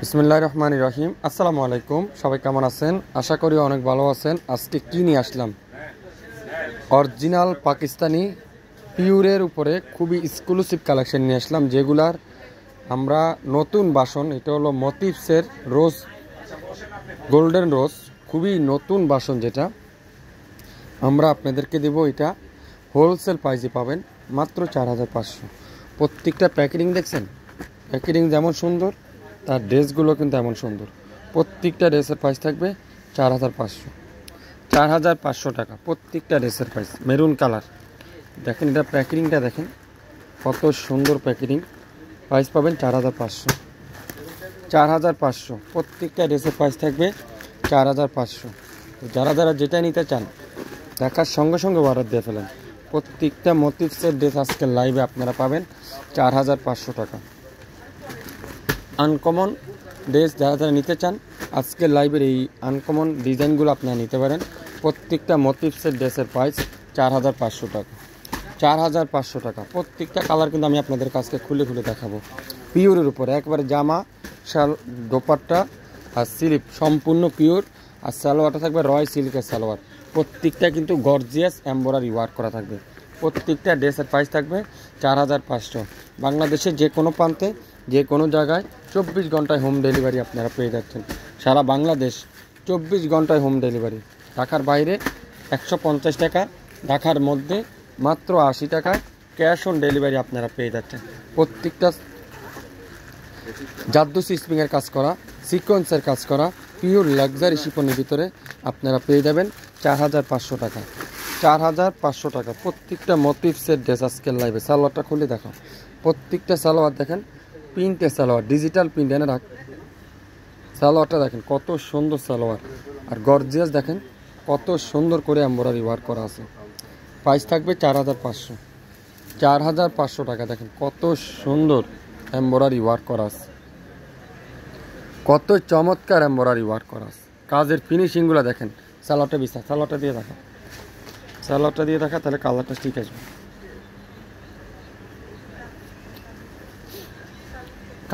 বিসমুল্লাহ রহমান রহিম আসসালামু আলাইকুম সবাই কেমন আছেন আশা করি অনেক ভালো আছেন আজকে কি নিয়ে আসলাম অরিজিনাল পাকিস্তানি পিউরের উপরে খুবই এক্সক্লুসিভ কালেকশন নিয়ে আসলাম যেগুলার আমরা নতুন বাসন এটা হলো মতিফসের রোজ গোল্ডেন রোজ খুবই নতুন বাসন যেটা আমরা আপনাদেরকে দেব এটা হোলসেল প্রাইসে পাবেন মাত্র চার হাজার পাঁচশো প্রত্যেকটা প্যাকেটিং দেখছেন প্যাকেটিং যেমন সুন্দর তার ড্রেসগুলো কিন্তু এমন সুন্দর প্রত্যেকটা ড্রেসের প্রাইস থাকবে চার হাজার পাঁচশো চার হাজার পাঁচশো টাকা প্রত্যেকটা ড্রেসের প্রাইস মেরুন কালার দেখেন এটা প্যাকেটিংটা দেখেন কত সুন্দর প্যাকেটিং প্রাইস পাবেন চার হাজার পাঁচশো চার হাজার পাঁচশো প্রত্যেকটা ড্রেসের প্রাইস থাকবে চার হাজার পাঁচশো যারা যারা যেটা নিতে চান দেখার সঙ্গে সঙ্গে অর্ডার দিয়ে ফেলেন প্রত্যেকটা মতিফসের ড্রেস আজকে লাইভে আপনারা পাবেন চার হাজার পাঁচশো টাকা আনকমন ড্রেস যারা যারা নিতে চান আজকের লাইভের এই আনকমন ডিজাইনগুলো আপনারা নিতে পারেন প্রত্যেকটা মোটিভসের ড্রেসের প্রাইস চার হাজার পাঁচশো টাকা চার হাজার পাঁচশো টাকা প্রত্যেকটা কালার কিন্তু আমি আপনাদের কাছকে খুলে খুলে দেখাবো পিওরের উপরে একবারে জামা শাল দোপাট্টা আর স্লিপ সম্পূর্ণ পিওর আর সালোয়ারটা থাকবে রয় সিল্কের সালোয়ার প্রত্যেকটা কিন্তু গর্জিয়াস এম্বরারি ওয়ার্ক করা থাকবে প্রত্যেকটা ড্রেসের প্রাইস থাকবে চার হাজার পাঁচশো বাংলাদেশের যে কোনো প্রান্তে যে কোনো জায়গায় চব্বিশ ঘন্টায় হোম ডেলিভারি আপনারা পেয়ে যাচ্ছেন সারা বাংলাদেশ চব্বিশ ঘন্টায় হোম ডেলিভারি ঢাকার বাইরে একশো টাকা ঢাকার মধ্যে মাত্র আশি টাকা ক্যাশ অন ডেলিভারি আপনারা পেয়ে যাচ্ছেন প্রত্যেকটা জাদ্দুসি স্প্রিংয়ের কাজ করা সিকোয়েন্সের কাজ করা পিওর লাক্সারি শিপনের ভিতরে আপনারা পেয়ে যাবেন চার হাজার পাঁচশো টাকা চার হাজার পাঁচশো টাকা প্রত্যেকটা মতিফসের ড্রেস আজকের লাইভে সালোয়ারটা খুলে দেখো প্রত্যেকটা সালোয়ার দেখেন প্রিন্টের সালোয়ার ডিজিটাল প্রিন্ট এনে রাখ সালোয়ারটা দেখেন কত সুন্দর সালোয়ার আর গর্জিয়াস দেখেন কত সুন্দর করে এম্বরারি ওয়ার্ক করা আছে প্রাইস থাকবে চার হাজার পাঁচশো চার হাজার পাঁচশো টাকা দেখেন কত সুন্দর এম্বরারি ওয়ার্ক করা আছে কত চমৎকার এম্বরারি ওয়ার্ক করা আছে কাজের ফিনিশিংগুলো দেখেন স্যালাডটা বিশাল স্যালাডটা দিয়ে দেখা স্যালাডটা দিয়ে দেখা তাহলে কালারটা ঠিক আসবে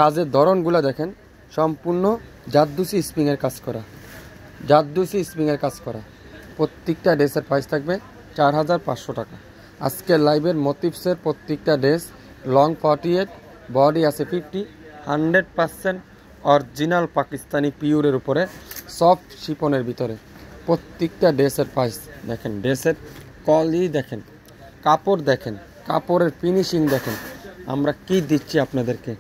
কাজের ধরনগুলো দেখেন সম্পূর্ণ জাদ্দুসি স্প্রিংয়ের কাজ করা জাদ্দুসি স্প্রিংয়ের কাজ করা প্রত্যেকটা ড্রেসের প্রাইস থাকবে চার হাজার পাঁচশো টাকা আজকের লাইভের মতিপসের প্রত্যেকটা dress long forty eight body আছে fifty hundred percent original Pakistani পিওরের উপরে সফট শিপনের ভিতরে প্রত্যেকটা ড্রেসের প্রাইস দেখেন ড্রেসের কলই দেখেন কাপড় দেখেন কাপড়ের ফিনিশিং দেখেন আমরা কি দিচ্ছি আপনাদেরকে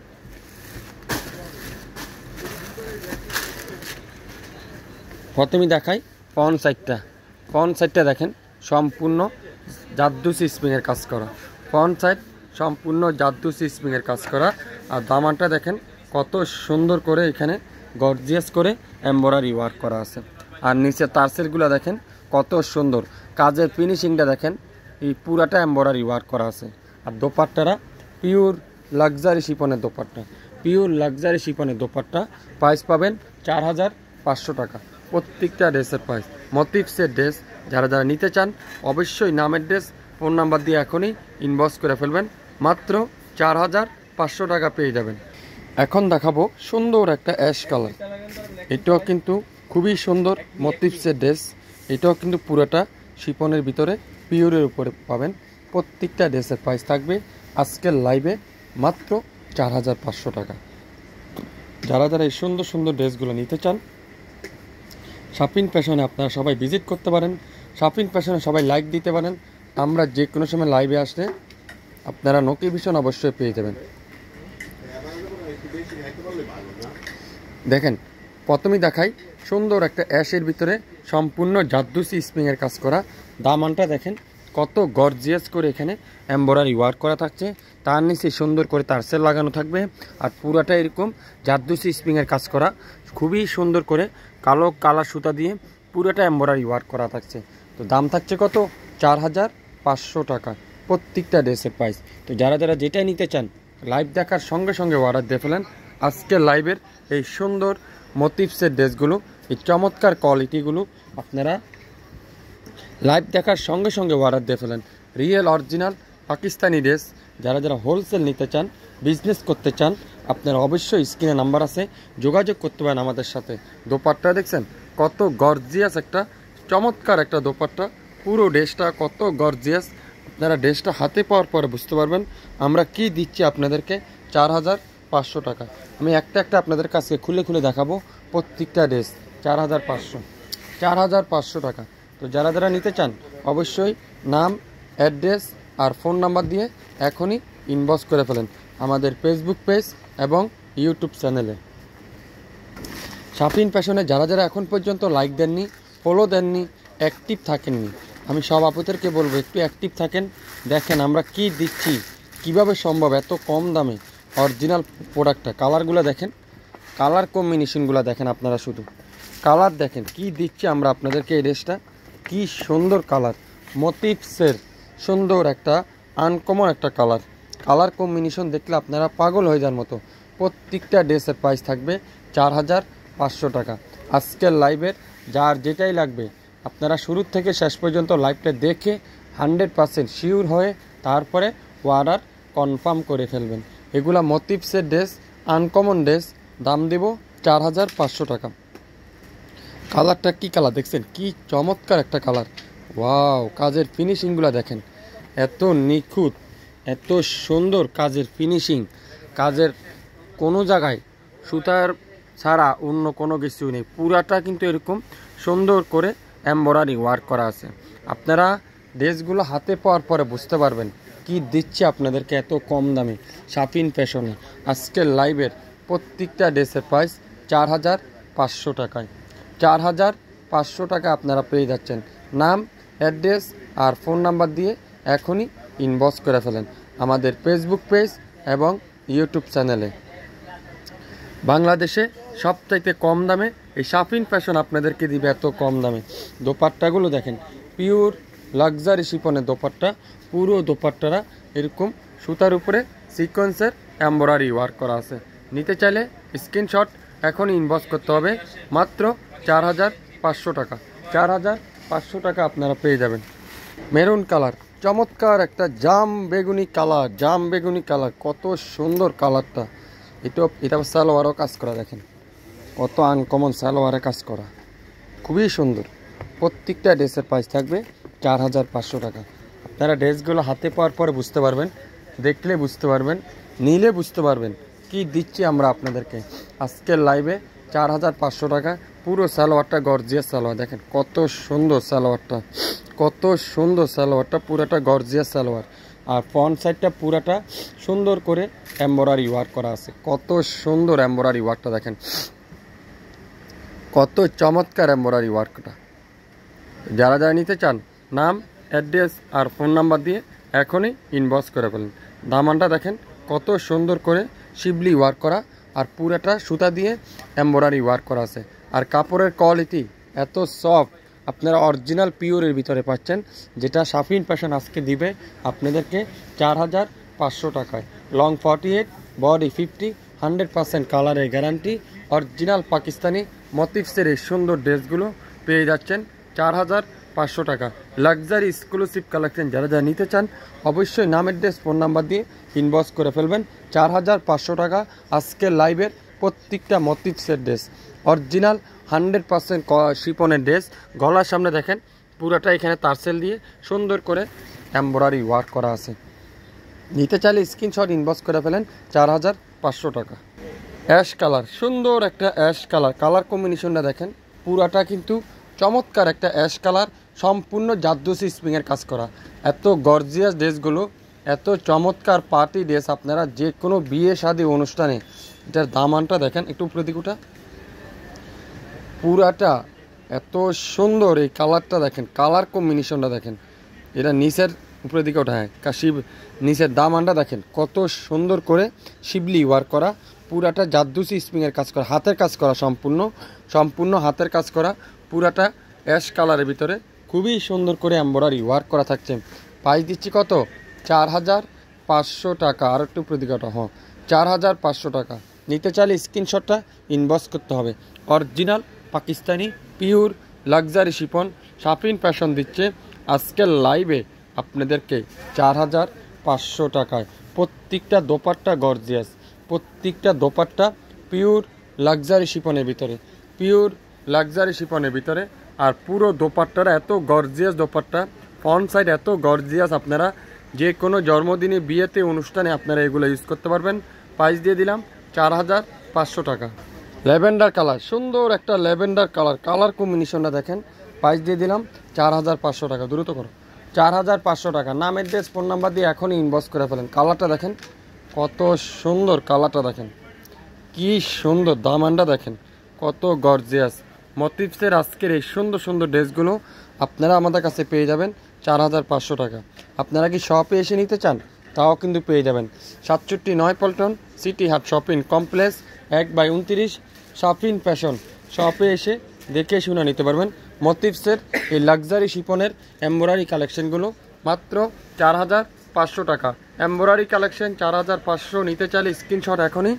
প্রথমেই দেখাই ফ্রন্ট সাইডটা পন সাইডটা দেখেন সম্পূর্ণ জাদ্দুসি স্প্রিংয়ের কাজ করা পন সাইড সম্পূর্ণ জাদ্দুসি স্প্রিংয়ের কাজ করা আর দামানটা দেখেন কত সুন্দর করে এখানে গর্জিয়াস করে এম্বরারি ওয়ার্ক করা আছে আর নিচে তারসেলগুলো দেখেন কত সুন্দর কাজের ফিনিশিংটা দেখেন এই পুরাটা এম্বরারি ওয়ার্ক করা আছে আর দোপারটারা পিওর লাক্সারি শিপনের দোপাট্টা পিওর লাক্সারি শিপনের দোপারটা প্রাইস পাবেন চার হাজার পাঁচশো টাকা প্রত্যেকটা ড্রেসের প্রাইস মতিফসের ড্রেস যারা যারা নিতে চান অবশ্যই নামের ড্রেস ফোন নাম্বার দিয়ে এখনই ইনবক্স করে ফেলবেন মাত্র চার হাজার পাঁচশো টাকা পেয়ে যাবেন এখন দেখাবো সুন্দর একটা অ্যাশ কালার এটাও কিন্তু খুবই সুন্দর মতিফসের ড্রেস এটাও কিন্তু পুরোটা শিপনের ভিতরে পিওরের উপরে পাবেন প্রত্যেকটা ড্রেসের প্রাইস থাকবে আজকের লাইভে মাত্র চার হাজার পাঁচশো টাকা যারা যারা এই সুন্দর সুন্দর ড্রেসগুলো নিতে চান শাপিন প্যাশনে আপনারা সবাই ভিজিট করতে পারেন শাপিন প্যাশনে সবাই লাইক দিতে পারেন আমরা যে কোনো সময় লাইভে আসলে আপনারা নোটিফিকেশন অবশ্যই পেয়ে যাবেন দেখেন প্রথমেই দেখাই সুন্দর একটা অ্যাশের ভিতরে সম্পূর্ণ জাদ্দুসি স্প্রিংয়ের কাজ করা দামানটা দেখেন কত গর্জিয়াস করে এখানে এম্বরারি ওয়ার্ক করা থাকছে তার নিচে সুন্দর করে সেল লাগানো থাকবে আর পুরাটা এরকম জাদ্দুসি স্প্রিংয়ের কাজ করা খুবই সুন্দর করে কালো কালার সুতা দিয়ে পুরোটা এম্বরারি ওয়ার্ক করা থাকছে তো দাম থাকছে কত চার হাজার পাঁচশো টাকা প্রত্যেকটা ড্রেসের প্রাইস তো যারা যারা যেটাই নিতে চান লাইভ দেখার সঙ্গে সঙ্গে অর্ডার দিয়ে ফেলেন আজকের লাইভের এই সুন্দর মতিপসের ড্রেসগুলো এই চমৎকার কোয়ালিটিগুলো আপনারা লাইভ দেখার সঙ্গে সঙ্গে অর্ডার দিয়ে ফেলেন রিয়েল অরিজিনাল পাকিস্তানি ড্রেস যারা যারা হোলসেল নিতে চান বিজনেস করতে চান আপনারা অবশ্যই স্ক্রিনে নাম্বার আছে যোগাযোগ করতে পারেন আমাদের সাথে দোপাট্টা দেখছেন কত গর্জিয়াস একটা চমৎকার একটা দোপাট্টা পুরো ড্রেসটা কত গর্জিয়াস আপনারা ড্রেসটা হাতে পাওয়ার পরে বুঝতে পারবেন আমরা কি দিচ্ছি আপনাদেরকে চার হাজার পাঁচশো টাকা আমি একটা একটা আপনাদের কাছে খুলে খুলে দেখাবো প্রত্যেকটা ড্রেস চার হাজার পাঁচশো চার হাজার পাঁচশো টাকা তো যারা যারা নিতে চান অবশ্যই নাম অ্যাড্রেস আর ফোন নাম্বার দিয়ে এখনই ইনবক্স করে ফেলেন আমাদের ফেসবুক পেজ এবং ইউটিউব চ্যানেলে সাফিন প্যাশনে যারা যারা এখন পর্যন্ত লাইক দেননি ফলো দেননি অ্যাক্টিভ থাকেননি আমি সব আপুদেরকে বলবো একটু অ্যাক্টিভ থাকেন দেখেন আমরা কি দিচ্ছি কিভাবে সম্ভব এত কম দামে অরিজিনাল প্রোডাক্টটা কালারগুলো দেখেন কালার কম্বিনেশনগুলো দেখেন আপনারা শুধু কালার দেখেন কি দিচ্ছি আমরা আপনাদেরকে এই ড্রেসটা কী সুন্দর কালার মতিপসের সুন্দর একটা আনকমন একটা কালার কালার কম্বিনেশন দেখলে আপনারা পাগল হয়ে যান মতো প্রত্যেকটা ড্রেসের প্রাইস থাকবে চার হাজার পাঁচশো টাকা আজকের লাইভের যার যেটাই লাগবে আপনারা শুরুর থেকে শেষ পর্যন্ত লাইভটা দেখে হান্ড্রেড পারসেন্ট শিওর হয়ে তারপরে অর্ডার কনফার্ম করে ফেলবেন এগুলা মতিপসের ড্রেস আনকমন ড্রেস দাম দেব চার হাজার পাঁচশো টাকা কালারটা কী কালার দেখছেন কি চমৎকার একটা কালার ওয়াও কাজের ফিনিশিংগুলো দেখেন এত নিখুঁত এত সুন্দর কাজের ফিনিশিং কাজের কোনো জায়গায় সুতার ছাড়া অন্য কোনো কিছু নেই পুরাটা কিন্তু এরকম সুন্দর করে এম্বরারি ওয়ার্ক করা আছে আপনারা ড্রেসগুলো হাতে পাওয়ার পরে বুঝতে পারবেন কি দিচ্ছে আপনাদেরকে এত কম দামে শাপিন ফ্যাশনে আজকের লাইভের প্রত্যেকটা ড্রেসের প্রাইস চার হাজার পাঁচশো টাকায় চার হাজার পাঁচশো টাকা আপনারা পেয়ে যাচ্ছেন নাম অ্যাড্রেস আর ফোন নাম্বার দিয়ে এখনই ইনবক্স করে ফেলেন আমাদের ফেসবুক পেজ এবং ইউটিউব চ্যানেলে বাংলাদেশে সবচাইতে কম দামে এই সাফিন ফ্যাশন আপনাদেরকে দিবে এত কম দামে দোপাট্টাগুলো দেখেন পিওর লাক্সারি শিপনের দোপাট্টা পুরো দোপাট্টারা এরকম সুতার উপরে সিকোয়েন্সের এম্বরারি ওয়ার্ক করা আছে নিতে চাইলে স্ক্রিনশট এখন ইনভেস্ট করতে হবে মাত্র চার হাজার পাঁচশো টাকা চার হাজার পাঁচশো টাকা আপনারা পেয়ে যাবেন মেরুন কালার চমৎকার একটা জাম বেগুনি কালার জাম বেগুনি কালার কত সুন্দর কালারটা এটা এটা সালোয়ারও কাজ করা দেখেন কত আনকমন সালোয়ারে কাজ করা খুবই সুন্দর প্রত্যেকটা ড্রেসের প্রাইস থাকবে চার হাজার পাঁচশো টাকা আপনারা ড্রেসগুলো হাতে পাওয়ার পরে বুঝতে পারবেন দেখলে বুঝতে পারবেন নিলে বুঝতে পারবেন কি দিচ্ছি আমরা আপনাদেরকে আজকের লাইভে চার হাজার পাঁচশো টাকা পুরো সালোয়ারটা গর্জিয়াস সালোয়ার দেখেন কত সুন্দর সালোয়ারটা কত সুন্দর সালোয়ারটা পুরোটা গর্জিয়াস সালোয়ার আর ফ্রন্ট সাইডটা পুরাটা সুন্দর করে এম্বরারি ওয়ার্ক করা আছে কত সুন্দর এম্বরারি ওয়ার্কটা দেখেন কত চমৎকার এম্বরারি ওয়ার্কটা যারা যারা নিতে চান নাম অ্যাড্রেস আর ফোন নাম্বার দিয়ে এখনই ইনবক্স করে ফেলেন দামানটা দেখেন কত সুন্দর করে শিবলি ওয়ার্ক করা আর পুরাটা সুতা দিয়ে এম্বয়ডারি ওয়ার্ক করা আছে আর কাপড়ের কোয়ালিটি এত সফট আপনারা অরিজিনাল পিওরের ভিতরে পাচ্ছেন যেটা সাফিন প্যাশন আজকে দিবে আপনাদেরকে চার হাজার পাঁচশো টাকায় long forty eight body fifty hundred percent কালারের গ্যারান্টি অরিজিনাল পাকিস্তানি মতিফসের এই সুন্দর ড্রেসগুলো পেয়ে যাচ্ছেন চার হাজার পাঁচশো টাকা লাক্সারি এক্সক্লুসিভ কালেকশন যারা যারা নিতে চান অবশ্যই নামের ড্রেস ফোন নাম্বার দিয়ে ইনবক্স করে ফেলবেন চার হাজার পাঁচশো টাকা আজকের লাইভের প্রত্যেকটা মতিপসের ড্রেস অরিজিনাল হান্ড্রেড পারসেন্ট শিপনের ড্রেস গলার সামনে দেখেন পুরাটা এখানে তারসেল দিয়ে সুন্দর করে এমব্রয়ডারি ওয়ার্ক করা আছে নিতে চাইলে স্ক্রিনশট ইনবক্স করে ফেলেন চার হাজার পাঁচশো টাকা অ্যাশ কালার সুন্দর একটা অ্যাশ কালার কালার কম্বিনেশনটা দেখেন পুরাটা কিন্তু চমৎকার একটা অ্যাশ কালার সম্পূর্ণ জাদ্দুসি স্প্রিংয়ের কাজ করা এত গর্জিয়াস ড্রেসগুলো এত চমৎকার পার্টি ড্রেস আপনারা যে কোনো বিয়ে শাদী অনুষ্ঠানে এটার দামানটা দেখেন একটু প্রতিকুটা পুরাটা এত সুন্দর এই কালারটা দেখেন কালার কম্বিনেশনটা দেখেন এটা নিচের উপরের দিকে ওঠা হয় শিব নিচের দামানটা দেখেন কত সুন্দর করে শিবলি ওয়ার করা পুরাটা জাদ্দুসি স্প্রিংয়ের কাজ করা হাতের কাজ করা সম্পূর্ণ সম্পূর্ণ হাতের কাজ করা পুরাটা অ্যাশ কালারের ভিতরে খুবই সুন্দর করে এম্ব্রয়ডারি ওয়ার্ক করা থাকছে পাইস দিচ্ছি কত চার হাজার পাঁচশো টাকা আর একটু প্রতি হ হ্যাঁ চার হাজার পাঁচশো টাকা নিতে চাইলে স্ক্রিনশটটা ইনবক্স করতে হবে original Pakistani pure luxury chiffon Safin fashion দিচ্ছে আজকের লাইভে আপনাদেরকে চার হাজার পাঁচশো টাকায় প্রত্যেকটা দোপাট্টা গর্জিয়াস প্রত্যেকটা দোপাট্টা পিওর লাক্সারি শিপনের ভিতরে পিওর লাক্সারি শিপনের ভিতরে আর পুরো দোপারটার এত গর্জিয়াস দোপাট্টা ফ্রন্ট সাইড এত গর্জিয়াস আপনারা যে কোনো জন্মদিনে বিয়েতে অনুষ্ঠানে আপনারা এগুলো ইউজ করতে পারবেন প্রাইস দিয়ে দিলাম চার হাজার পাঁচশো টাকা ল্যাভেন্ডার কালার সুন্দর একটা ল্যাভেন্ডার কালার কালার কম্বিনেশনটা দেখেন প্রাইস দিয়ে দিলাম চার হাজার পাঁচশো টাকা দ্রুত করো চার হাজার পাঁচশো টাকা নাম অ্যাড্রেস ফোন নাম্বার দিয়ে এখনই ইনবক্স করে ফেলেন কালারটা দেখেন কত সুন্দর কালারটা দেখেন কি সুন্দর দামানটা দেখেন কত গর্জিয়াস মতিপসের আজকের এই সুন্দর সুন্দর ড্রেসগুলো আপনারা আমাদের কাছে পেয়ে যাবেন চার হাজার পাঁচশো টাকা আপনারা কি শপে এসে নিতে চান তাও কিন্তু পেয়ে যাবেন সাতষট্টি নয় Paltan city heart shopping complex এক বাই উনত্রিশ শপিং ফ্যাশন শপে এসে দেখে শুনে নিতে পারবেন মতিভসের এই লাক্সারি শিপনের এম্বোরারি কালেকশনগুলো মাত্র চার হাজার পাঁচশো টাকা এম্বোরারি কালেকশন চার হাজার পাঁচশো নিতে চাইলে স্ক্রিনশট এখনই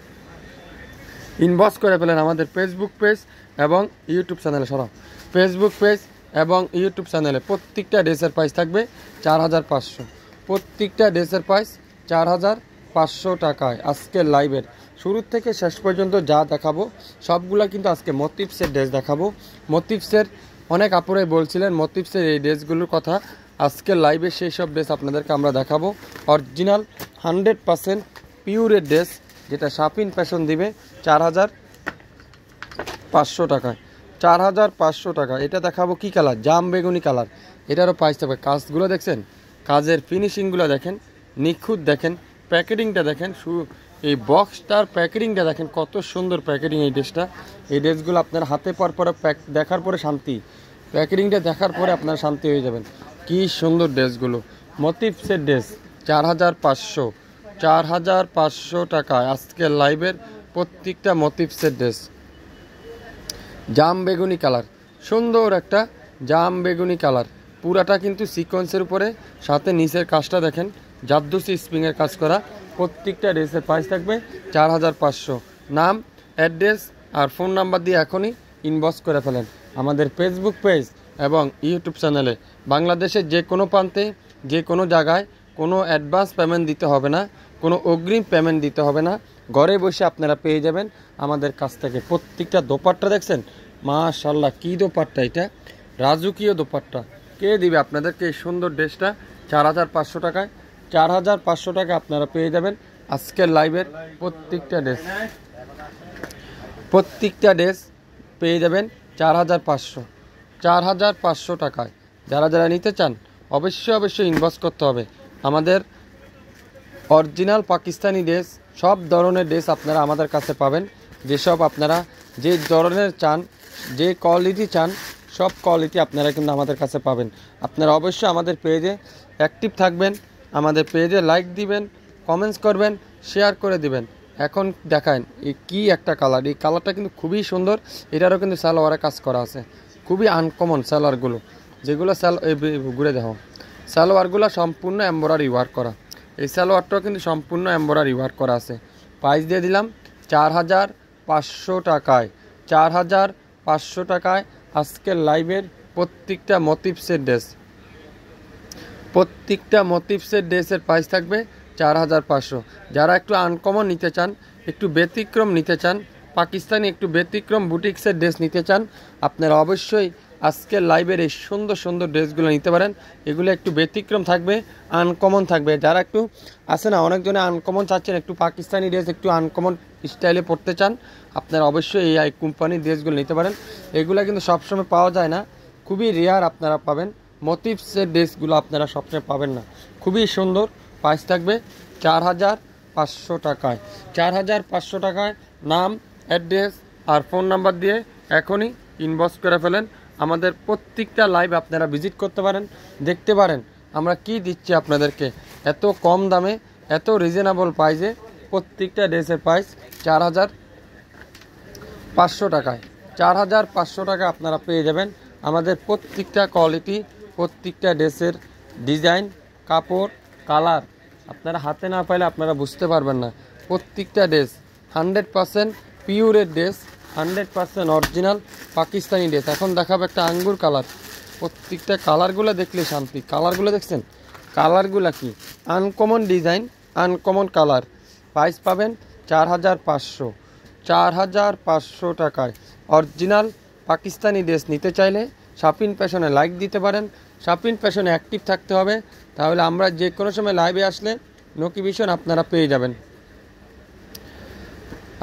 ইনবক্স করে ফেলেন আমাদের ফেসবুক পেজ এবং ইউটিউব চ্যানেলে সরা ফেসবুক পেজ এবং ইউটিউব চ্যানেলে প্রত্যেকটা ড্রেসের প্রাইস থাকবে চার হাজার পাঁচশো প্রত্যেকটা ড্রেসের প্রাইস চার হাজার পাঁচশো টাকায় আজকের লাইভের শুরু থেকে শেষ পর্যন্ত যা দেখাবো সবগুলা কিন্তু আজকে মতিপসের ড্রেস দেখাবো মতিপসের অনেক আপুরাই বলছিলেন মতিপসের এই ড্রেসগুলোর কথা আজকের লাইভে সেই সব ড্রেস আপনাদেরকে আমরা দেখাবো অরিজিনাল হান্ড্রেড পারসেন্ট পিওরের ড্রেস যেটা সাপিন প্যাশন দিবে চার হাজার পাঁচশো টাকায় চার হাজার পাঁচশো টাকা এটা দেখাবো কি কালার জাম বেগুনি কালার এটারও প্রাইস থাকবে কাজগুলো দেখছেন কাজের ফিনিশিংগুলো দেখেন নিখুঁত দেখেন প্যাকেটিংটা দেখেন শু এই বক্সটার প্যাকেটিংটা দেখেন কত সুন্দর প্যাকেটিং এই ড্রেসটা এই ড্রেসগুলো আপনার হাতে পর পরে প্যাক দেখার পরে শান্তি প্যাকেটিংটা দেখার পরে আপনার শান্তি হয়ে যাবেন কি সুন্দর ড্রেসগুলো মতিফসের ড্রেস চার হাজার পাঁচশো চার হাজার পাঁচশো টাকা আজকের লাইভের প্রত্যেকটা মতিফসের ড্রেস জাম বেগুনি কালার সুন্দর একটা জাম বেগুনি কালার পুরাটা কিন্তু সিকোয়েন্সের উপরে সাথে নিচের কাজটা দেখেন জাদ্দুসি স্প্রিংয়ের কাজ করা প্রত্যেকটা ড্রেসের প্রাইস থাকবে চার হাজার পাঁচশো নাম অ্যাড্রেস আর ফোন নাম্বার দিয়ে এখনই ইনবক্স করে ফেলেন আমাদের ফেসবুক পেজ এবং ইউটিউব চ্যানেলে বাংলাদেশের যে কোনো প্রান্তে যে কোনো জায়গায় কোনো অ্যাডভান্স পেমেন্ট দিতে হবে না কোনো অগ্রিম পেমেন্ট দিতে হবে না ঘরে বসে আপনারা পেয়ে যাবেন আমাদের কাছ থেকে প্রত্যেকটা দোপাট্টা দেখছেন মাশাল্লাহ কী দোপাট্টা এটা রাজকীয় দোপাট্টা কে দিবে আপনাদেরকে এই সুন্দর ড্রেসটা চার হাজার পাঁচশো টাকায় চার হাজার পাঁচশো টাকা আপনারা পেয়ে যাবেন আজকের লাইভের প্রত্যেকটা ড্রেস প্রত্যেকটা ড্রেস পেয়ে যাবেন চার হাজার পাঁচশো চার হাজার পাঁচশো টাকায় যারা যারা নিতে চান অবশ্যই অবশ্যই ইনভেস্ট করতে হবে আমাদের অরিজিনাল পাকিস্তানি ড্রেস সব ধরনের ড্রেস আপনারা আমাদের কাছে পাবেন যেসব আপনারা যে ধরনের চান যে কোয়ালিটি চান সব কোয়ালিটি আপনারা কিন্তু আমাদের কাছে পাবেন আপনারা অবশ্যই আমাদের পেজে অ্যাক্টিভ থাকবেন আমাদের পেজে লাইক দিবেন কমেন্টস করবেন শেয়ার করে দিবেন এখন দেখান এই কী একটা কালার এই কালারটা কিন্তু খুবই সুন্দর এটারও কিন্তু স্যালোয়ারে কাজ করা আছে খুবই আনকমন স্যালোয়ারগুলো যেগুলো স্যাল ঘুরে দেখো স্যালোয়ারগুলো সম্পূর্ণ এম্বরারি ওয়ার্ক করা এই সালোয়ারটাও কিন্তু সম্পূর্ণ এম্বরারি ওয়ার্ক করা আছে প্রাইস দিয়ে দিলাম চার হাজার পাঁচশো টাকায় চার হাজার পাঁচশো টাকায় আজকের লাইভের প্রত্যেকটা মতিপসের ড্রেস প্রত্যেকটা মতিপসের ড্রেসের প্রাইস থাকবে চার হাজার পাঁচশো যারা একটু আনকমন নিতে চান একটু ব্যতিক্রম নিতে চান পাকিস্তানি একটু ব্যতিক্রম বুটিক্সের ড্রেস নিতে চান আপনারা অবশ্যই আজকে লাইভের এই সুন্দর সুন্দর ড্রেসগুলো নিতে পারেন এগুলো একটু ব্যতিক্রম থাকবে আনকমন থাকবে যারা একটু আসে না অনেকজনে আনকমন চাচ্ছেন একটু পাকিস্তানি ড্রেস একটু আনকমন স্টাইলে পড়তে চান আপনারা অবশ্যই এই কোম্পানির ড্রেসগুলো নিতে পারেন এগুলো কিন্তু সবসময় পাওয়া যায় না খুবই রেয়ার আপনারা পাবেন মতিপসের ড্রেসগুলো আপনারা সবসময় পাবেন না খুবই সুন্দর প্রাইস থাকবে চার হাজার পাঁচশো টাকায় চার হাজার পাঁচশো টাকায় নাম অ্যাড্রেস আর ফোন নাম্বার দিয়ে এখনই ইনবক্স করে ফেলেন আমাদের প্রত্যেকটা লাইভ আপনারা ভিজিট করতে পারেন দেখতে পারেন আমরা কি দিচ্ছি আপনাদেরকে এত কম দামে এত রিজনেবল প্রাইসে প্রত্যেকটা ড্রেসের প্রাইস চার হাজার পাঁচশো টাকায় চার হাজার পাঁচশো টাকা আপনারা পেয়ে যাবেন আমাদের প্রত্যেকটা কোয়ালিটি প্রত্যেকটা ড্রেসের ডিজাইন কাপড় কালার আপনারা হাতে না পাইলে আপনারা বুঝতে পারবেন না প্রত্যেকটা ড্রেস হান্ড্রেড পারসেন্ট পিওরের dress hundred percent original Pakistani dress এখন দেখাবো একটা আঙ্গুর কালার প্রত্যেকটা কালারগুলো দেখলে শান্তি কালারগুলো দেখছেন কালারগুলো কি uncommon design uncommon colour price পাবেন চার হাজার পাঁচশো চার হাজার পাঁচশো টাকায় অরিজিনাল পাকিস্তানি ড্রেস নিতে চাইলে শাপিন প্যাশনে লাইক দিতে পারেন শাপিন প্যাশনে অ্যাক্টিভ থাকতে হবে তাহলে আমরা যে কোনো সময় লাইভে আসলে নোটিফিকেশন আপনারা পেয়ে যাবেন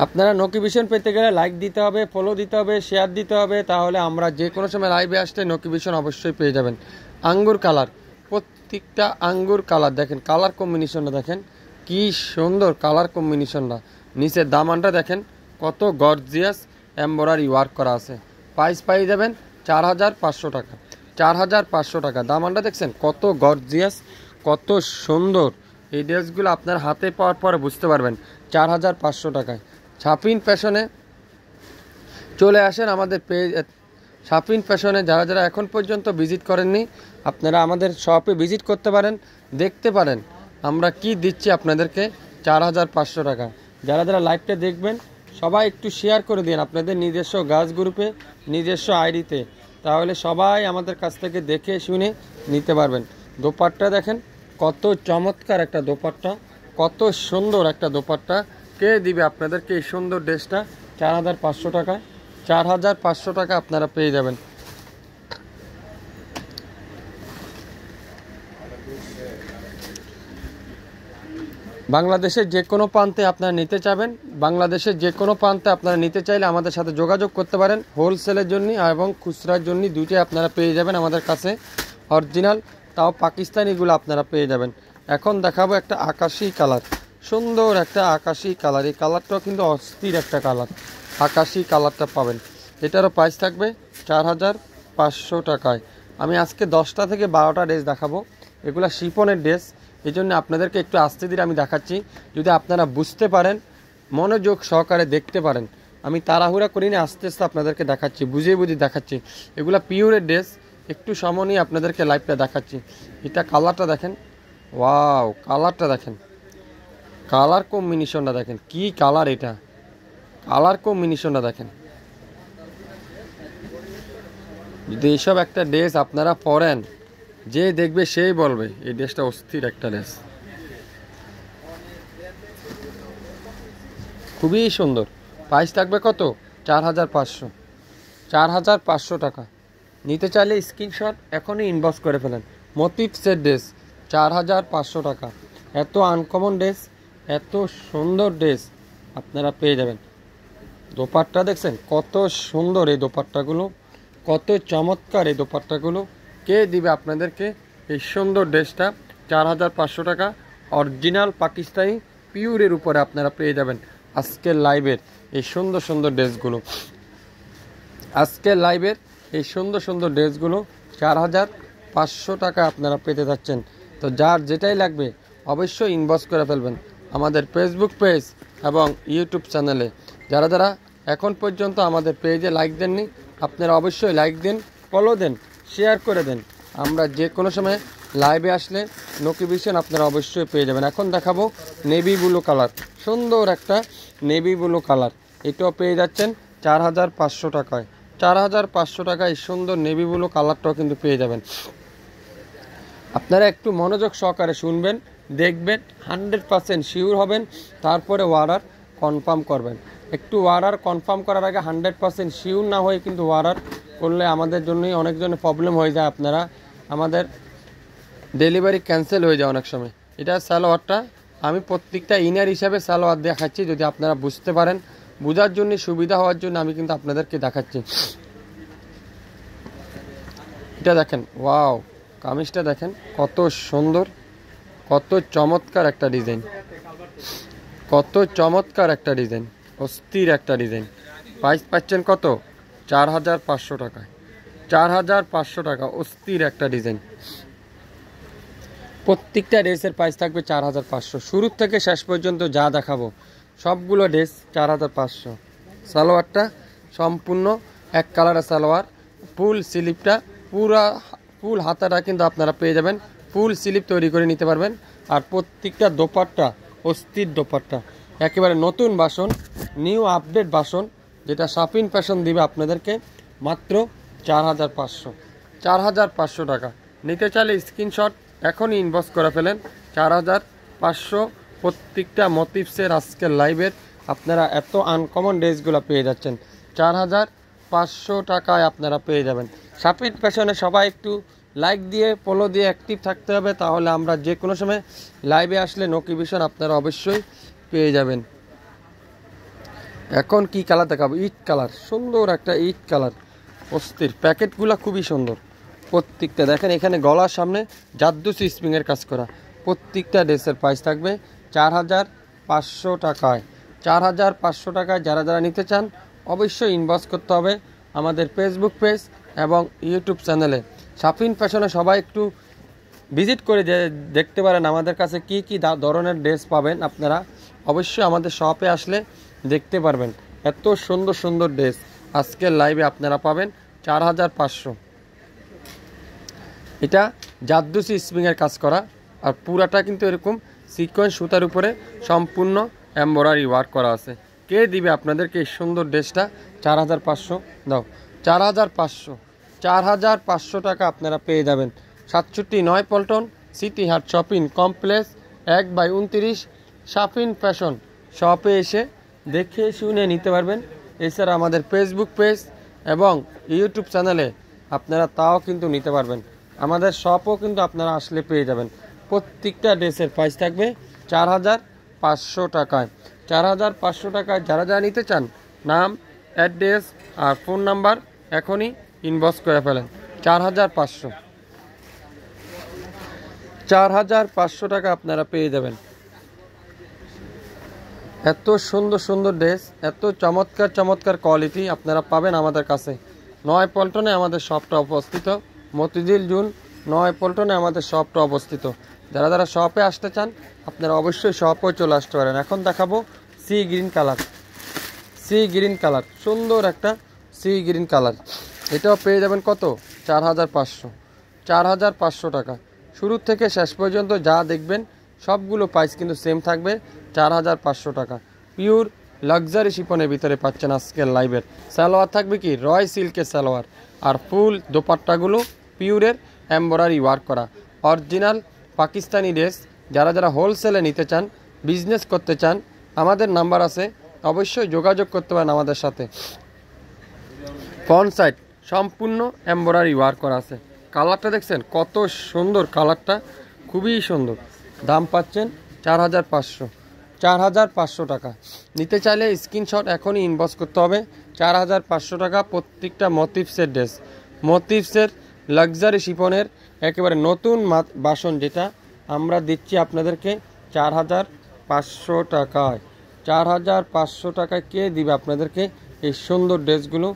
আপনারা নোকিভিশন পেতে গেলে লাইক দিতে হবে ফলো দিতে হবে শেয়ার দিতে হবে তাহলে আমরা যে কোনো সময় লাইভে আসতে নোকিভিশন অবশ্যই পেয়ে যাবেন আঙ্গুর কালার প্রত্যেকটা আঙ্গুর কালার দেখেন কালার কম্বিনেশনটা দেখেন কি সুন্দর কালার কম্বিনেশনটা নিচের দামানটা দেখেন কত গর্জিয়াস এম্বরারি ওয়ার্ক করা আছে প্রাইস পাই যাবেন চার হাজার পাঁচশো টাকা চার হাজার পাঁচশো টাকা দামানটা দেখছেন কত গর্জিয়াস কত সুন্দর এই ড্রেসগুলো আপনার হাতে পাওয়ার পরে বুঝতে পারবেন চার হাজার পাঁচশো টাকায় ছাপিন ফ্যাশনে চলে আসেন আমাদের পেজ ছাপিন ফ্যাশনে যারা যারা এখন পর্যন্ত ভিজিট করেননি আপনারা আমাদের শপে ভিজিট করতে পারেন দেখতে পারেন আমরা কি দিচ্ছি আপনাদেরকে চার হাজার পাঁচশো টাকা যারা যারা লাইভটা দেখবেন সবাই একটু শেয়ার করে দিন আপনাদের নিজস্ব গাছ গ্রুপে নিজস্ব আইডিতে তাহলে সবাই আমাদের কাছ থেকে দেখে শুনে নিতে পারবেন দোপাট্টা দেখেন কত চমৎকার একটা দোপাট্টা কত সুন্দর একটা দোপাট্টা কে দিবে আপনাদেরকে এই সুন্দর ড্রেসটা চার হাজার পাঁচশো টাকা চার হাজার পাঁচশো টাকা আপনারা পেয়ে যাবেন বাংলাদেশের যে কোনো প্রান্তে আপনারা নিতে চাবেন বাংলাদেশের যে কোনো প্রান্তে আপনারা নিতে চাইলে আমাদের সাথে যোগাযোগ করতে পারেন হোলসেলের জন্য এবং খুচরার জন্য দুটি আপনারা পেয়ে যাবেন আমাদের কাছে অরিজিনাল তাও পাকিস্তানিগুলো আপনারা পেয়ে যাবেন এখন দেখাবো একটা আকাশি কালার সুন্দর একটা আকাশি কালার এই কালারটাও কিন্তু অস্থির একটা কালার আকাশি কালারটা পাবেন এটারও প্রাইস থাকবে চার হাজার পাঁচশো টাকায় আমি আজকে দশটা থেকে বারোটা ড্রেস দেখাবো এগুলো শিপনের ড্রেস এই জন্য আপনাদেরকে একটু আস্তে দিলে আমি দেখাচ্ছি যদি আপনারা বুঝতে পারেন মনোযোগ সহকারে দেখতে পারেন আমি তাড়াহুড়া করিনি আস্তে আস্তে আপনাদেরকে দেখাচ্ছি বুঝিয়ে বুঝিয়ে দেখাচ্ছি এগুলো পিওরের ড্রেস একটু সময় নিয়ে আপনাদেরকে লাইভটা দেখাচ্ছি এটা কালারটা দেখেন ওয়াও কালারটা দেখেন কালার কম্বিনেশনটা দেখেন কি কালার এটা কালার কম্বিনেশনটা দেখেন যদি এইসব একটা ড্রেস আপনারা পরেন যে দেখবে সেই বলবে এই ড্রেসটা অস্থির একটা ড্রেস খুবই সুন্দর প্রাইস থাকবে কত চার হাজার পাঁচশো চার হাজার পাঁচশো টাকা নিতে চাইলে স্ক্রিনশট এখনই ইনবক্স করে ফেলেন সেট ড্রেস চার হাজার পাঁচশো টাকা এত আনকমন ড্রেস এত সুন্দর ড্রেস আপনারা পেয়ে যাবেন দোপাট্টা দেখছেন কত সুন্দর এই দোপাট্টাগুলো কত চমৎকার এই দোপাট্টাগুলো কে দিবে আপনাদেরকে এই সুন্দর ড্রেসটা চার হাজার পাঁচশো টাকা অরিজিনাল পাকিস্তানি পিউরের উপরে আপনারা পেয়ে যাবেন আজকের লাইভের এই সুন্দর সুন্দর ড্রেসগুলো আজকের লাইভের এই সুন্দর সুন্দর ড্রেসগুলো চার হাজার পাঁচশো টাকা আপনারা পেতে যাচ্ছেন তো যার যেটাই লাগবে অবশ্যই ইনবক্স করে ফেলবেন আমাদের ফেসবুক পেজ এবং ইউটিউব চ্যানেলে যারা যারা এখন পর্যন্ত আমাদের পেজে লাইক দেননি আপনারা অবশ্যই লাইক দিন ফলো দেন শেয়ার করে দেন আমরা যে কোনো সময় লাইভে আসলে নোটিফিকেশন আপনারা অবশ্যই পেয়ে যাবেন এখন দেখাবো নেভি ব্লু কালার সুন্দর একটা নেভি ব্লু কালার এটাও পেয়ে যাচ্ছেন চার হাজার পাঁচশো টাকায় চার হাজার পাঁচশো টাকায় সুন্দর নেভি ব্লু কালারটাও কিন্তু পেয়ে যাবেন আপনারা একটু মনোযোগ সহকারে শুনবেন দেখবেন হান্ড্রেড পারসেন্ট শিওর হবেন তারপরে ওয়ারার কনফার্ম করবেন একটু ওয়ারার কনফার্ম করার আগে হান্ড্রেড পারসেন্ট শিওর না হয়ে কিন্তু ওয়ারার করলে আমাদের জন্যই অনেকজনের প্রবলেম হয়ে যায় আপনারা আমাদের ডেলিভারি ক্যান্সেল হয়ে যায় অনেক সময় এটা সালোয়ারটা আমি প্রত্যেকটা ইনার হিসাবে সালোয়ার দেখাচ্ছি যদি আপনারা বুঝতে পারেন বোঝার জন্য সুবিধা হওয়ার জন্য আমি কিন্তু আপনাদেরকে দেখাচ্ছি এটা দেখেন ওয়াও কামিজটা দেখেন কত সুন্দর কত চমৎকার একটা ডিজাইন কত চমৎকার একটা ডিজাইন অস্থির একটা ডিজাইন প্রাইস পাচ্ছেন কত চার হাজার পাঁচশো টাকায় চার হাজার পাঁচশো টাকা অস্থির একটা ডিজাইন প্রত্যেকটা ড্রেসের প্রাইস থাকবে চার হাজার পাঁচশো শুরুর থেকে শেষ পর্যন্ত যা দেখাবো সবগুলো ড্রেস চার হাজার পাঁচশো সালোয়ারটা সম্পূর্ণ এক কালারের সালোয়ার ফুল স্লিপটা পুরা ফুল হাতাটা কিন্তু আপনারা পেয়ে যাবেন ফুল স্লিপ তৈরি করে নিতে পারবেন আর প্রত্যেকটা দোপাট্টা অস্থির দোপাট্টা একেবারে নতুন বাসন নিউ আপডেট বাসন যেটা সাফিন ফ্যাশন দিবে আপনাদেরকে মাত্র চার হাজার পাঁচশো চার হাজার পাঁচশো টাকা নিতে চাইলে স্ক্রিনশট এখনই ইনবক্স করে ফেলেন চার হাজার পাঁচশো প্রত্যেকটা মতিপসের আজকের লাইভের আপনারা এত আনকমন ড্রেসগুলো পেয়ে যাচ্ছেন চার হাজার পাঁচশো টাকায় আপনারা পেয়ে যাবেন সাফিন ফ্যাশনে সবাই একটু লাইক দিয়ে ফলো দিয়ে অ্যাক্টিভ থাকতে হবে তাহলে আমরা যে কোনো সময় লাইভে আসলে নোটিফিকেশন আপনারা অবশ্যই পেয়ে যাবেন এখন কি কালার দেখাবো ইট কালার সুন্দর একটা ইট কালার অস্থির প্যাকেটগুলো খুবই সুন্দর প্রত্যেকটা দেখেন এখানে গলার সামনে জাদ্দুসি স্প্রিংয়ের কাজ করা প্রত্যেকটা ড্রেসের প্রাইস থাকবে চার হাজার পাঁচশো টাকায় চার হাজার পাঁচশো টাকায় যারা যারা নিতে চান অবশ্যই ইনবক্স করতে হবে আমাদের ফেসবুক পেজ এবং ইউটিউব চ্যানেলে সাফিন ফ্যাশনে সবাই একটু ভিজিট করে যে দেখতে পারেন আমাদের কাছে কি কি ধরনের ড্রেস পাবেন আপনারা অবশ্যই আমাদের শপে আসলে দেখতে পারবেন এত সুন্দর সুন্দর ড্রেস আজকের লাইভে আপনারা পাবেন চার হাজার পাঁচশো এটা জাদ্দুসি স্প্রিংয়ের কাজ করা আর পুরাটা কিন্তু এরকম সিকোয়েন্স সুতার উপরে সম্পূর্ণ এম্বরারি ওয়ার্ক করা আছে কে দিবে আপনাদেরকে এই সুন্দর ড্রেসটা চার হাজার পাঁচশো দাও চার হাজার পাঁচশো চার হাজার পাঁচশো টাকা আপনারা পেয়ে যাবেন সাতষট্টি নয় Paltan city heart shopping complex এক বাই উনত্রিশ শাফিন ফ্যাশন শপে এসে দেখে শুনে নিতে পারবেন এছাড়া আমাদের ফেসবুক পেজ এবং ইউটিউব চ্যানেলে আপনারা তাও কিন্তু নিতে পারবেন আমাদের শপও কিন্তু আপনারা আসলে পেয়ে যাবেন প্রত্যেকটা ড্রেসের প্রাইস থাকবে চার হাজার পাঁচশো টাকায় চার হাজার পাঁচশো টাকায় যারা যারা নিতে চান নাম অ্যাড্রেস আর ফোন নাম্বার এখনই ইনবক্স করে ফেলেন চার হাজার পাঁচশো চার হাজার পাঁচশো টাকা আপনারা পেয়ে যাবেন এত সুন্দর সুন্দর ড্রেস এত চমৎকার চমৎকার কোয়ালিটি আপনারা পাবেন আমাদের কাছে নয় পল্টনে আমাদের শপটা অবস্থিত মতিঝিল জুন নয় পল্টনে আমাদের শপটা অবস্থিত যারা যারা শপে আসতে চান আপনারা অবশ্যই শপে চলে আসতে পারেন এখন দেখাবো sea green colour sea green colour সুন্দর একটা সি গ্রিন কালার এটাও পেয়ে যাবেন কত চার হাজার পাঁচশো চার হাজার পাঁচশো টাকা শুরু থেকে শেষ পর্যন্ত যা দেখবেন সবগুলো প্রাইস কিন্তু সেম থাকবে চার হাজার পাঁচশো টাকা পিওর লাক্সারি শিপনের ভিতরে পাচ্ছেন আজকের লাইভের সালোয়ার থাকবে কি রয় সিল্কের সালোয়ার আর ফুল দোপাট্টাগুলো পিওরের এম্বরারি ওয়ার্ক করা অরিজিনাল পাকিস্তানি ড্রেস যারা যারা হোলসেলে নিতে চান বিজনেস করতে চান আমাদের নাম্বার আছে অবশ্যই যোগাযোগ করতে পারেন আমাদের সাথে ফ্রন্ট সাইড সম্পূর্ণ এম্বরারি ওয়ার্ক করা আছে কালারটা দেখছেন কত সুন্দর কালারটা খুবই সুন্দর দাম পাচ্ছেন চার হাজার পাঁচশো চার হাজার পাঁচশো টাকা নিতে চাইলে স্ক্রিনশট এখনই ইনবক্স করতে হবে চার হাজার পাঁচশো টাকা প্রত্যেকটা মতিফসের ড্রেস মতিফসের লাক্সারি শিপনের একেবারে নতুন বাসন যেটা আমরা দিচ্ছি আপনাদেরকে চার হাজার পাঁচশো টাকায় চার হাজার পাঁচশো টাকায় কে দিবে আপনাদেরকে এই সুন্দর ড্রেসগুলো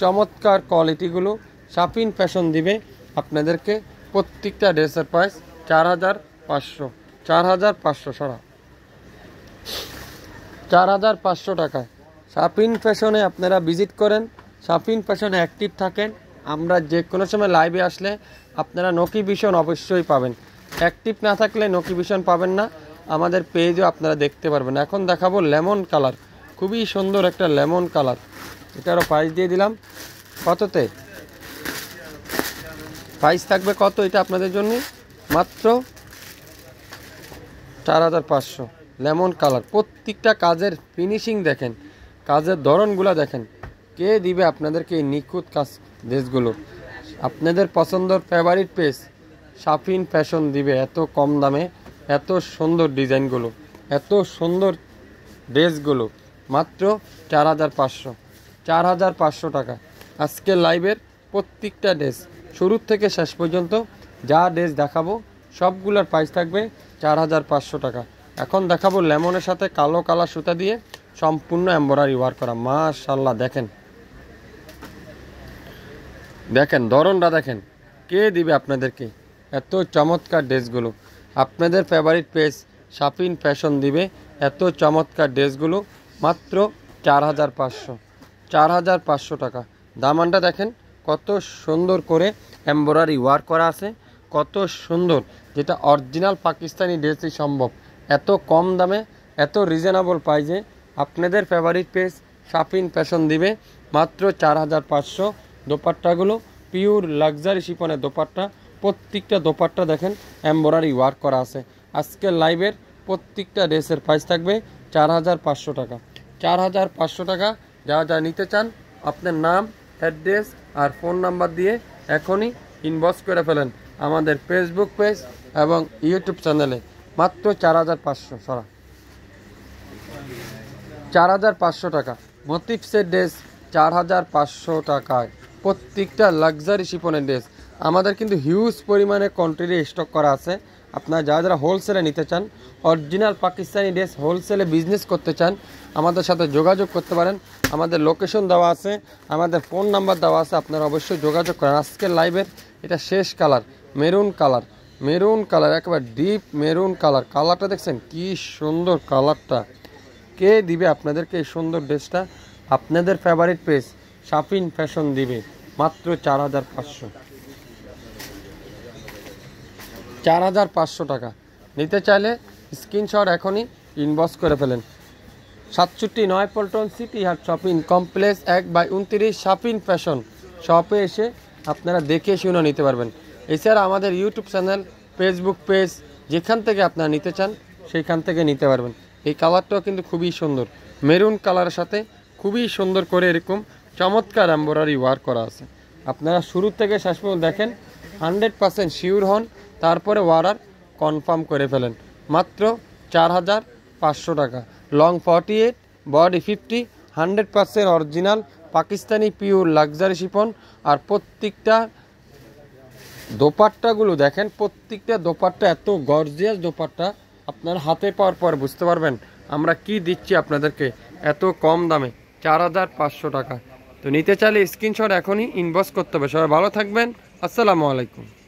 চমৎকার কোয়ালিটিগুলো সাফিন ফ্যাশন দিবে আপনাদেরকে প্রত্যেকটা ড্রেসের প্রাইস চার হাজার পাঁচশো চার হাজার পাঁচশো সারা চার হাজার পাঁচশো টাকায় সাফিন ফ্যাশনে আপনারা ভিজিট করেন সাফিন ফ্যাশনে অ্যাক্টিভ থাকেন আমরা যে কোনো সময় লাইভে আসলে আপনারা নকি অবশ্যই পাবেন অ্যাক্টিভ না থাকলে নকি পাবেন না আমাদের পেজও আপনারা দেখতে পারবেন এখন দেখাবো লেমন কালার খুবই সুন্দর একটা লেমন কালার এটারও প্রাইস দিয়ে দিলাম কততে প্রাইস থাকবে কত এটা আপনাদের জন্য মাত্র চার হাজার পাঁচশো লেমন কালার প্রত্যেকটা কাজের ফিনিশিং দেখেন কাজের ধরনগুলো দেখেন কে দিবে আপনাদেরকে এই নিখুঁত কাজ ড্রেসগুলো আপনাদের পছন্দর ফেভারিট পেজ সাফিন ফ্যাশন দিবে এত কম দামে এত সুন্দর ডিজাইনগুলো এত সুন্দর ড্রেসগুলো মাত্র চার হাজার পাঁচশো চার হাজার পাঁচশো টাকা আজকের লাইভের প্রত্যেকটা ড্রেস শুরুর থেকে শেষ পর্যন্ত যা ড্রেস দেখাবো সবগুলোর প্রাইস থাকবে চার হাজার পাঁচশো টাকা এখন দেখাবো লেমনের সাথে কালো কালা সুতা দিয়ে সম্পূর্ণ এম্বরারি ওয়ার করা মাশাল্লাহ দেখেন দেখেন ধরনটা দেখেন কে দিবে আপনাদেরকে এত চমৎকার ড্রেসগুলো আপনাদের ফেভারিট পেজ শাপিন ফ্যাশন দিবে এত চমৎকার ড্রেসগুলো মাত্র চার হাজার পাঁচশো চার হাজার পাঁচশো টাকা দামানটা দেখেন কত সুন্দর করে এম্ব্রয়ডারি ওয়ার্ক করা আছে কত সুন্দর যেটা অরিজিনাল পাকিস্তানি ড্রেসই সম্ভব এত কম দামে এত রিজনেবল যে আপনাদের ফেভারিট পেজ শাপিন ফ্যাশন দিবে মাত্র চার হাজার পাঁচশো দোপাট্টাগুলো পিওর লাক্সারি শিপনের দোপাট্টা প্রত্যেকটা দোপাট্টা দেখেন এম্ব্রয়ডারি ওয়ার্ক করা আছে আজকের লাইভের প্রত্যেকটা ড্রেসের প্রাইস থাকবে চার হাজার পাঁচশো টাকা চার হাজার পাঁচশো টাকা যা যা নিতে চান আপনার নাম অ্যাড্রেস আর ফোন নাম্বার দিয়ে এখনই ইনবক্স করে ফেলেন আমাদের ফেসবুক পেজ এবং ইউটিউব চ্যানেলে মাত্র চার হাজার পাঁচশো সরা চার হাজার পাঁচশো টাকা মতিফসের ড্রেস চার হাজার পাঁচশো টাকায় প্রত্যেকটা লাক্সারি শিপনের ড্রেস আমাদের কিন্তু হিউজ পরিমাণে কন্ট্রিটি স্টক করা আছে আপনারা যারা যারা হোলসেলে নিতে চান অরিজিনাল পাকিস্তানি ড্রেস হোলসেলে বিজনেস করতে চান আমাদের সাথে যোগাযোগ করতে পারেন আমাদের লোকেশন দেওয়া আছে আমাদের ফোন নাম্বার দেওয়া আছে আপনারা অবশ্যই যোগাযোগ করেন আজকের লাইভের এটা শেষ colour maroon colour maroon colour একবার ডিপ মেরুন কালার কালারটা দেখছেন কি সুন্দর কালারটা কে দিবে আপনাদেরকে এই সুন্দর ড্রেসটা আপনাদের ফেভারিট পেজ সাফিন ফ্যাশন দিবে মাত্র চার হাজার পাঁচশো চার হাজার পাঁচশো টাকা নিতে চাইলে স্ক্রিনশট এখনই ইনবক্স করে ফেলেন সাতষট্টি নয় Paltan city heart shopping complex এক বাই উনত্রিশ শপিং ফ্যাশন শপে এসে আপনারা দেখে শুনে নিতে পারবেন এছাড়া আমাদের ইউটিউব চ্যানেল ফেসবুক পেজ যেখান থেকে আপনারা নিতে চান সেইখান থেকে নিতে পারবেন এই কালারটাও কিন্তু খুবই সুন্দর মেরুন কালারের সাথে খুবই সুন্দর করে এরকম চমৎকার এম্বরারি ওয়ার্ক করা আছে আপনারা শুরু থেকে শেষ পর্যন্ত দেখেন হান্ড্রেড পারসেন্ট শিওর হন তারপরে আর কনফার্ম করে ফেলেন মাত্র চার হাজার পাঁচশো টাকা long forty eight body fifty hundred percent original Pakistani pure luxury chiffon আর প্রত্যেকটা দোপাট্টাগুলো দেখেন প্রত্যেকটা দোপাট্টা এত গর্জিয়াস দোপাট্টা আপনার হাতে পাওয়ার পর বুঝতে পারবেন আমরা কি দিচ্ছি আপনাদেরকে এত কম দামে চার হাজার পাঁচশো টাকা তো নিতে চাইলে স্ক্রিনশট এখনই ইনবক্স করতে হবে সবাই ভালো থাকবেন আসসালামু আলাইকুম